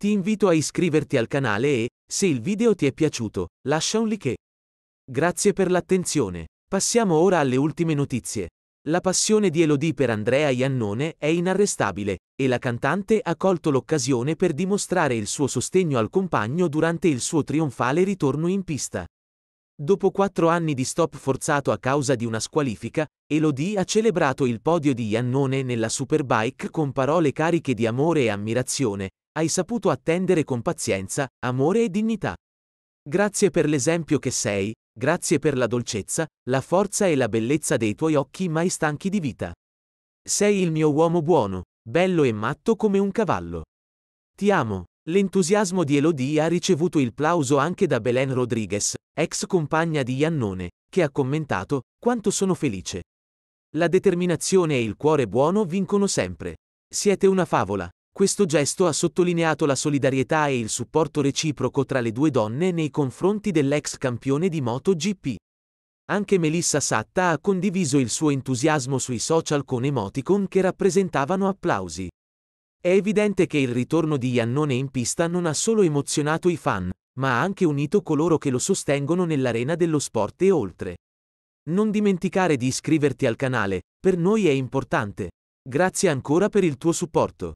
Ti invito a iscriverti al canale e, se il video ti è piaciuto, lascia un like. Grazie per l'attenzione. Passiamo ora alle ultime notizie. La passione di Elodie per Andrea Iannone è inarrestabile, e la cantante ha colto l'occasione per dimostrare il suo sostegno al compagno durante il suo trionfale ritorno in pista. Dopo quattro anni di stop forzato a causa di una squalifica, Elodie ha celebrato il podio di Iannone nella Superbike con parole cariche di amore e ammirazione, hai saputo attendere con pazienza, amore e dignità. Grazie per l'esempio che sei, grazie per la dolcezza, la forza e la bellezza dei tuoi occhi mai stanchi di vita. Sei il mio uomo buono, bello e matto come un cavallo. Ti amo. L'entusiasmo di Elodie ha ricevuto il plauso anche da Belen Rodriguez, ex compagna di Iannone, che ha commentato, quanto sono felice. La determinazione e il cuore buono vincono sempre. Siete una favola. Questo gesto ha sottolineato la solidarietà e il supporto reciproco tra le due donne nei confronti dell'ex campione di MotoGP. Anche Melissa Satta ha condiviso il suo entusiasmo sui social con emoticon che rappresentavano applausi. È evidente che il ritorno di Iannone in pista non ha solo emozionato i fan, ma ha anche unito coloro che lo sostengono nell'arena dello sport e oltre. Non dimenticare di iscriverti al canale, per noi è importante. Grazie ancora per il tuo supporto.